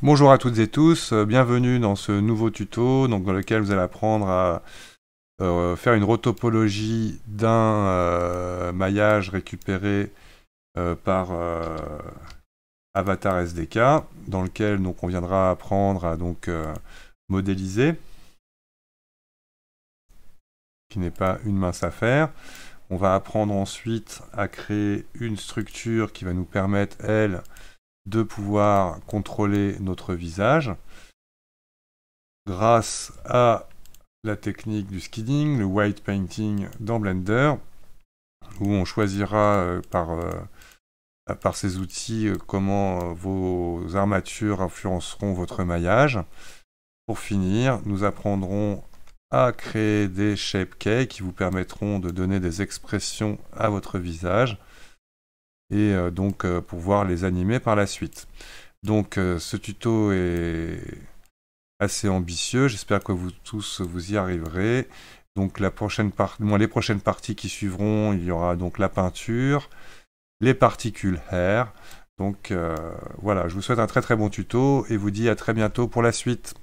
Bonjour à toutes et tous, euh, bienvenue dans ce nouveau tuto dans lequel vous allez apprendre à euh, faire une retopologie d'un euh, maillage récupéré par Avatar SDK dans lequel donc, on viendra apprendre à donc, modéliser qui n'est pas une mince affaire. On va apprendre ensuite à créer une structure qui va nous permettre, elle, de pouvoir contrôler notre visage grâce à la technique du skidding, le white painting dans Blender, où on choisira euh, euh, par, ces outils euh, comment vos armatures influenceront votre maillage. Pour finir, nous apprendrons à créer des shape qui vous permettront de donner des expressions à votre visage et euh, donc euh, pouvoir les animer par la suite. Donc euh, ce tuto est assez ambitieux, j'espère que vous tous vous y arriverez. Donc la prochaine les prochaines parties qui suivront, il y aura donc la peinture, les particules hair. Donc voilà, je vous souhaite un très très bon tuto et vous dis à très bientôt pour la suite.